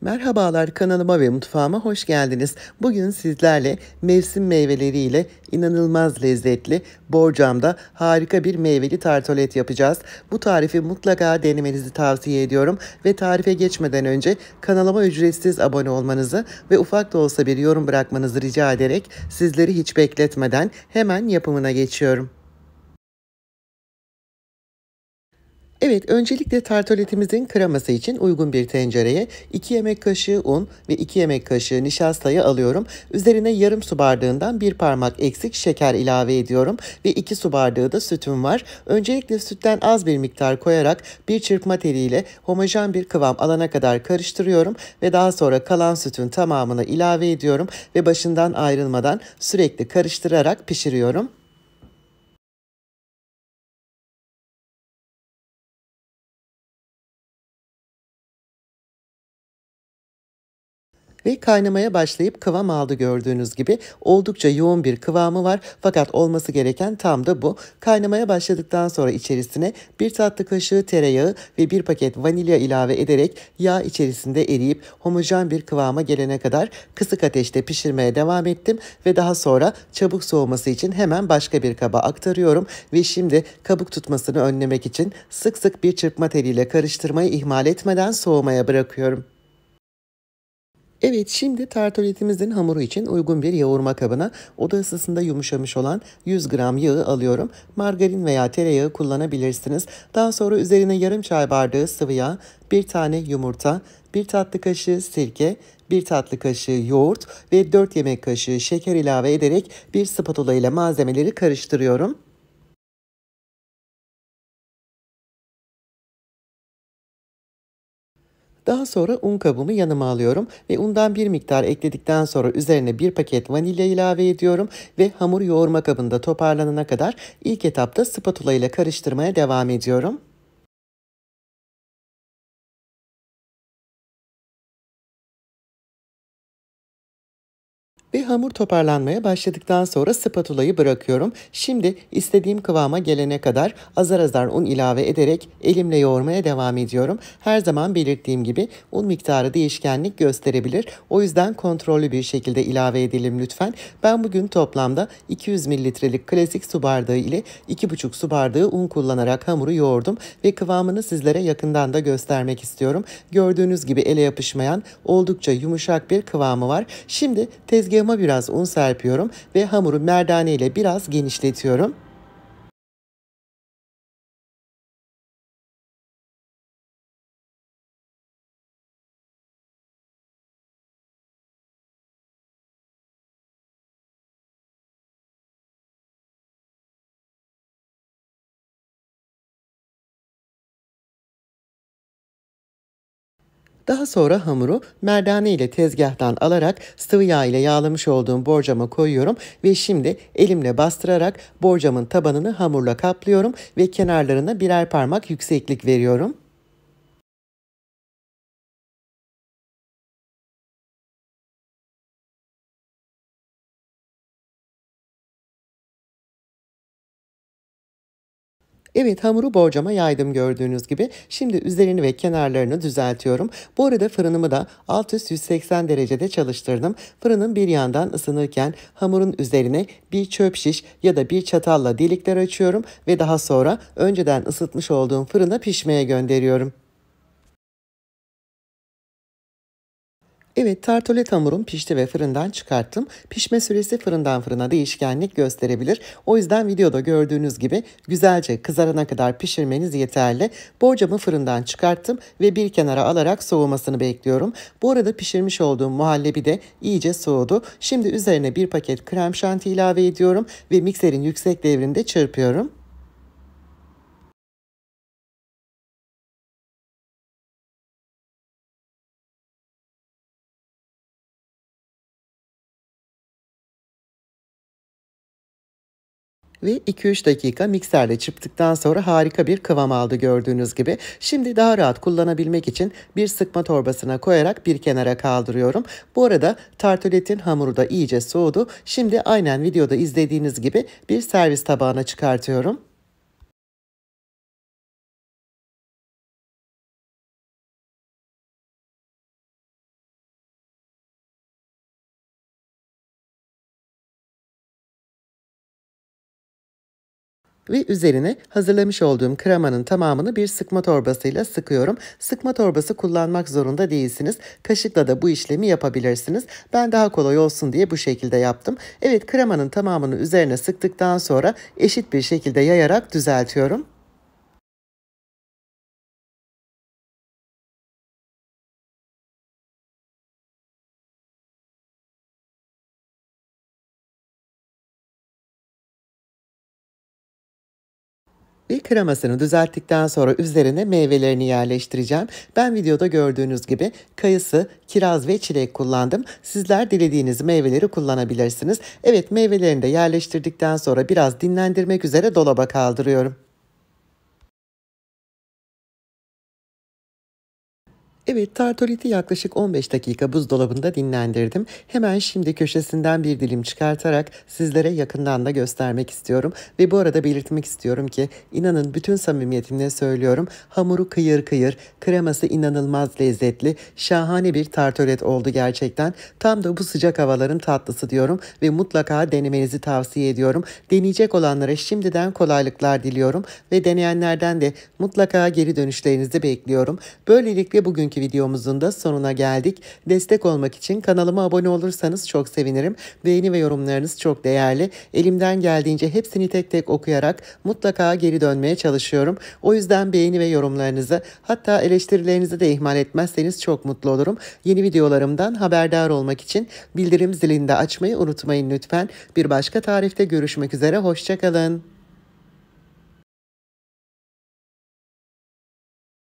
Merhabalar kanalıma ve mutfağıma hoş geldiniz. Bugün sizlerle mevsim meyveleriyle inanılmaz lezzetli borcamda harika bir meyveli tartolet yapacağız. Bu tarifi mutlaka denemenizi tavsiye ediyorum ve tarife geçmeden önce kanalıma ücretsiz abone olmanızı ve ufak da olsa bir yorum bırakmanızı rica ederek sizleri hiç bekletmeden hemen yapımına geçiyorum. Evet, öncelikle tartoletimizin kreması için uygun bir tencereye 2 yemek kaşığı un ve 2 yemek kaşığı nişastayı alıyorum. Üzerine yarım su bardağından bir parmak eksik şeker ilave ediyorum ve 2 su bardağı da sütüm var. Öncelikle sütten az bir miktar koyarak bir çırpma teliyle homojen bir kıvam alana kadar karıştırıyorum ve daha sonra kalan sütün tamamını ilave ediyorum ve başından ayrılmadan sürekli karıştırarak pişiriyorum. ve kaynamaya başlayıp kıvam aldı gördüğünüz gibi. Oldukça yoğun bir kıvamı var fakat olması gereken tam da bu. Kaynamaya başladıktan sonra içerisine bir tatlı kaşığı tereyağı ve bir paket vanilya ilave ederek yağ içerisinde eriyip homojen bir kıvama gelene kadar kısık ateşte pişirmeye devam ettim ve daha sonra çabuk soğuması için hemen başka bir kaba aktarıyorum ve şimdi kabuk tutmasını önlemek için sık sık bir çırpma teliyle karıştırmayı ihmal etmeden soğumaya bırakıyorum. Evet şimdi tartoletimizin hamuru için uygun bir yoğurma kabına oda ısısında yumuşamış olan 100 gram yağı alıyorum. Margarin veya tereyağı kullanabilirsiniz. Daha sonra üzerine yarım çay bardağı sıvı yağ, bir tane yumurta, bir tatlı kaşığı sirke, bir tatlı kaşığı yoğurt ve 4 yemek kaşığı şeker ilave ederek bir spatula ile malzemeleri karıştırıyorum. Daha sonra un kabımı yanıma alıyorum ve undan bir miktar ekledikten sonra üzerine bir paket vanilya ilave ediyorum ve hamur yoğurma kabında toparlanana kadar ilk etapta spatula ile karıştırmaya devam ediyorum. Bir hamur toparlanmaya başladıktan sonra spatulayı bırakıyorum. Şimdi istediğim kıvama gelene kadar azar azar un ilave ederek elimle yoğurmaya devam ediyorum. Her zaman belirttiğim gibi un miktarı değişkenlik gösterebilir. O yüzden kontrollü bir şekilde ilave edelim lütfen. Ben bugün toplamda 200 mililitrelik klasik su bardağı ile 2,5 su bardağı un kullanarak hamuru yoğurdum ve kıvamını sizlere yakından da göstermek istiyorum. Gördüğünüz gibi ele yapışmayan oldukça yumuşak bir kıvamı var. Şimdi tezgahı Kıyama biraz un serpiyorum ve hamuru merdane ile biraz genişletiyorum. Daha sonra hamuru merdane ile tezgahtan alarak sıvı yağ ile yağlamış olduğum borcama koyuyorum ve şimdi elimle bastırarak borcamın tabanını hamurla kaplıyorum ve kenarlarına birer parmak yükseklik veriyorum. Evet hamuru borcama yaydım gördüğünüz gibi. Şimdi üzerini ve kenarlarını düzeltiyorum. Bu arada fırınımı da alt üst 180 derecede çalıştırdım. Fırının bir yandan ısınırken hamurun üzerine bir çöp şiş ya da bir çatalla delikler açıyorum ve daha sonra önceden ısıtmış olduğum fırına pişmeye gönderiyorum. Evet tartolet hamurum pişti ve fırından çıkarttım. Pişme süresi fırından fırına değişkenlik gösterebilir. O yüzden videoda gördüğünüz gibi güzelce kızarana kadar pişirmeniz yeterli. Borcamı fırından çıkarttım ve bir kenara alarak soğumasını bekliyorum. Bu arada pişirmiş olduğum muhallebi de iyice soğudu. Şimdi üzerine bir paket krem şanti ilave ediyorum ve mikserin yüksek devrinde çırpıyorum. ve 2-3 dakika mikserle çırptıktan sonra harika bir kıvam aldı gördüğünüz gibi. Şimdi daha rahat kullanabilmek için bir sıkma torbasına koyarak bir kenara kaldırıyorum. Bu arada tartoletin hamuru da iyice soğudu. Şimdi aynen videoda izlediğiniz gibi bir servis tabağına çıkartıyorum. ve üzerine hazırlamış olduğum kremanın tamamını bir sıkma torbasıyla sıkıyorum. Sıkma torbası kullanmak zorunda değilsiniz. Kaşıkla da bu işlemi yapabilirsiniz. Ben daha kolay olsun diye bu şekilde yaptım. Evet kremanın tamamını üzerine sıktıktan sonra eşit bir şekilde yayarak düzeltiyorum. İlk kremasını düzelttikten sonra üzerine meyvelerini yerleştireceğim. Ben videoda gördüğünüz gibi kayısı, kiraz ve çilek kullandım. Sizler dilediğiniz meyveleri kullanabilirsiniz. Evet meyvelerini de yerleştirdikten sonra biraz dinlendirmek üzere dolaba kaldırıyorum. Evet tartoliti yaklaşık 15 dakika buzdolabında dinlendirdim. Hemen şimdi köşesinden bir dilim çıkartarak sizlere yakından da göstermek istiyorum. Ve bu arada belirtmek istiyorum ki inanın bütün samimiyetimle söylüyorum. Hamuru kıyır kıyır, kreması inanılmaz lezzetli, şahane bir tartolet oldu gerçekten. Tam da bu sıcak havaların tatlısı diyorum ve mutlaka denemenizi tavsiye ediyorum. Deneyecek olanlara şimdiden kolaylıklar diliyorum ve deneyenlerden de mutlaka geri dönüşlerinizi bekliyorum. Böylelikle bugünkü sonraki videomuzun da sonuna geldik. Destek olmak için kanalıma abone olursanız çok sevinirim. Beğeni ve yorumlarınız çok değerli. Elimden geldiğince hepsini tek tek okuyarak mutlaka geri dönmeye çalışıyorum. O yüzden beğeni ve yorumlarınızı hatta eleştirilerinizi de ihmal etmezseniz çok mutlu olurum. Yeni videolarımdan haberdar olmak için bildirim zilini de açmayı unutmayın lütfen. Bir başka tarifte görüşmek üzere. Hoşçakalın.